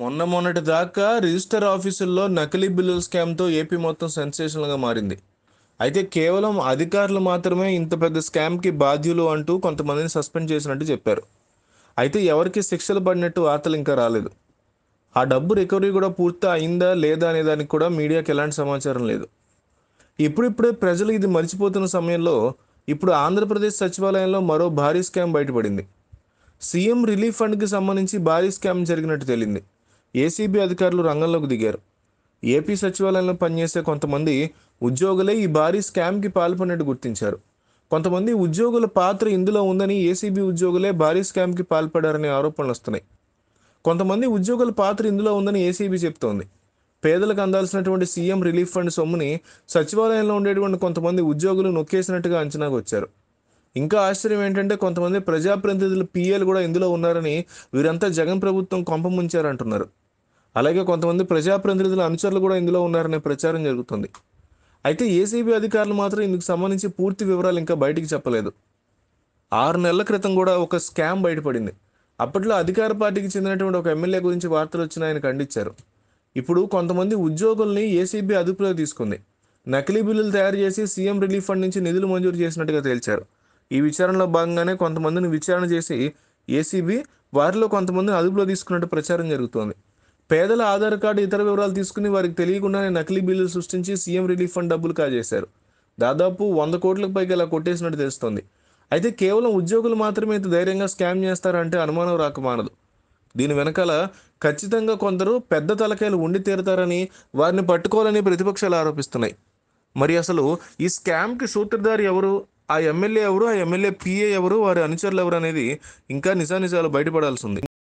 మొన్న మొన్నటి దాకా రిజిస్టర్ ఆఫీసుల్లో నకిలీ బిల్లుల స్కామ్తో ఏపీ మొత్తం సెన్సేషనల్గా మారింది అయితే కేవలం అధికారులు మాత్రమే ఇంత పెద్ద స్కామ్కి బాధ్యులు అంటూ కొంతమందిని సస్పెండ్ చేసినట్టు చెప్పారు అయితే ఎవరికి శిక్షలు పడినట్టు వార్తలు ఇంకా రాలేదు ఆ డబ్బు రికవరీ కూడా పూర్తి అయిందా లేదా అనే దానికి కూడా మీడియాకి ఎలాంటి సమాచారం లేదు ఇప్పుడిప్పుడే ప్రజలు ఇది మర్చిపోతున్న సమయంలో ఇప్పుడు ఆంధ్రప్రదేశ్ సచివాలయంలో మరో భారీ స్కామ్ బయటపడింది సీఎం రిలీఫ్ ఫండ్కి సంబంధించి భారీ స్కామ్ జరిగినట్టు తేలింది ఏసీబీ అధికారులు రంగంలోకి దిగారు ఏపీ సచివాలయంలో పనిచేసే కొంతమంది ఉద్యోగులే ఈ భారీ స్కామ్కి పాల్పడినట్టు గుర్తించారు కొంతమంది ఉద్యోగుల పాత్ర ఇందులో ఉందని ఏసీబీ ఉద్యోగులే భారీ స్కామ్కి పాల్పడారనే ఆరోపణలు వస్తున్నాయి కొంతమంది ఉద్యోగుల పాత్ర ఇందులో ఉందని ఏసీబీ చెప్తోంది పేదలకు అందాల్సినటువంటి సీఎం రిలీఫ్ ఫండ్ సొమ్ముని సచివాలయంలో ఉండేటువంటి కొంతమంది ఉద్యోగులు నొక్కేసినట్టుగా అంచనాకు వచ్చారు ఇంకా ఆశ్చర్యం ఏంటంటే కొంతమంది ప్రజాప్రతినిధులు పిఎల్ కూడా ఇందులో ఉన్నారని వీరంతా జగన్ ప్రభుత్వం కొంప ముంచారంటున్నారు అలాగే కొంతమంది ప్రజాప్రతినిధుల అనుచరులు కూడా ఇందులో ఉన్నారనే ప్రచారం జరుగుతుంది అయితే ఏసీబీ అధికారులు మాత్రం ఇందుకు సంబంధించి పూర్తి వివరాలు ఇంకా బయటికి చెప్పలేదు ఆరు నెలల క్రితం కూడా ఒక స్కామ్ బయటపడింది అప్పట్లో అధికార పార్టీకి చెందినటువంటి ఒక ఎమ్మెల్యే గురించి వార్తలు వచ్చిన ఆయన ఖండించారు ఇప్పుడు కొంతమంది ఉద్యోగుల్ని ఏసీబీ అదుపులో తీసుకుంది నకిలీ బిల్లులు తయారు చేసి సీఎం రిలీఫ్ ఫండ్ నుంచి నిధులు మంజూరు చేసినట్టుగా తేల్చారు ఈ విచారణలో భాగంగానే కొంతమందిని విచారణ చేసి ఏసీబీ వారిలో కొంతమందిని అదుపులో తీసుకున్నట్టు ప్రచారం జరుగుతోంది పేదల ఆధార్ కార్డు ఇతర వివరాలు తీసుకుని వారికి తెలియకుండానే నకిలీ బిల్లులు సృష్టించి సీఎం రిలీఫ్ ఫండ్ డబ్బులు కాజేశారు దాదాపు వంద కోట్లకు పైగా ఇలా కొట్టేసినట్టు తెలుస్తోంది అయితే కేవలం ఉద్యోగులు మాత్రమే ఇంత ధైర్యంగా స్కామ్ చేస్తారంటే అనుమానం రాకమానదు దీని వెనకాల ఖచ్చితంగా కొందరు పెద్ద తలకాయలు ఉండి తీరుతారని వారిని పట్టుకోవాలని ప్రతిపక్షాలు ఆరోపిస్తున్నాయి మరి అసలు ఈ స్కామ్కి సూత్రధారి ఎవరు ఆ ఎమ్మెల్యే ఎవరు ఆ ఎమ్మెల్యే పిఏ ఎవరు వారి అనుచరులు ఎవరు అనేది ఇంకా నిజానిజాలు బయటపడాల్సి ఉంది